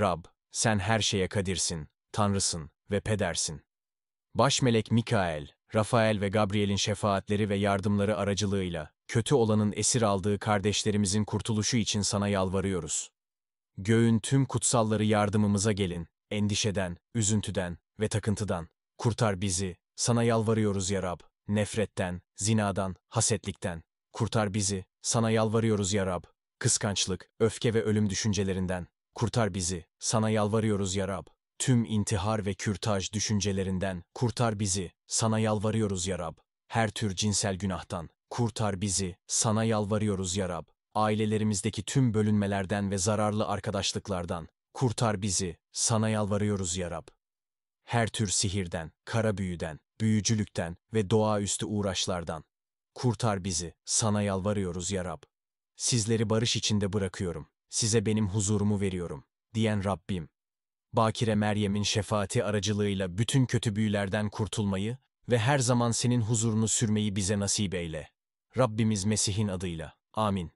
Rab, sen her şeye kadirsin, tanrısın ve pedersin. Baş melek Mikael, Rafael ve Gabriel'in şefaatleri ve yardımları aracılığıyla, kötü olanın esir aldığı kardeşlerimizin kurtuluşu için sana yalvarıyoruz. Göğün tüm kutsalları yardımımıza gelin, endişeden, üzüntüden ve takıntıdan. Kurtar bizi, sana yalvarıyoruz ya Rab, nefretten, zinadan, hasetlikten. Kurtar bizi, sana yalvarıyoruz ya Rab, kıskançlık, öfke ve ölüm düşüncelerinden. Kurtar bizi, sana yalvarıyoruz ya Rab. Tüm intihar ve kürtaj düşüncelerinden, kurtar bizi, sana yalvarıyoruz ya Rab. Her tür cinsel günahtan, kurtar bizi, sana yalvarıyoruz ya Rab. Ailelerimizdeki tüm bölünmelerden ve zararlı arkadaşlıklardan, kurtar bizi, sana yalvarıyoruz ya Rab. Her tür sihirden, kara büyüden, büyücülükten ve doğaüstü uğraşlardan, kurtar bizi, sana yalvarıyoruz ya Rab. Sizleri barış içinde bırakıyorum size benim huzurumu veriyorum, diyen Rabbim, Bakire Meryem'in şefaati aracılığıyla bütün kötü büyülerden kurtulmayı ve her zaman senin huzurunu sürmeyi bize nasip eyle. Rabbimiz Mesih'in adıyla. Amin.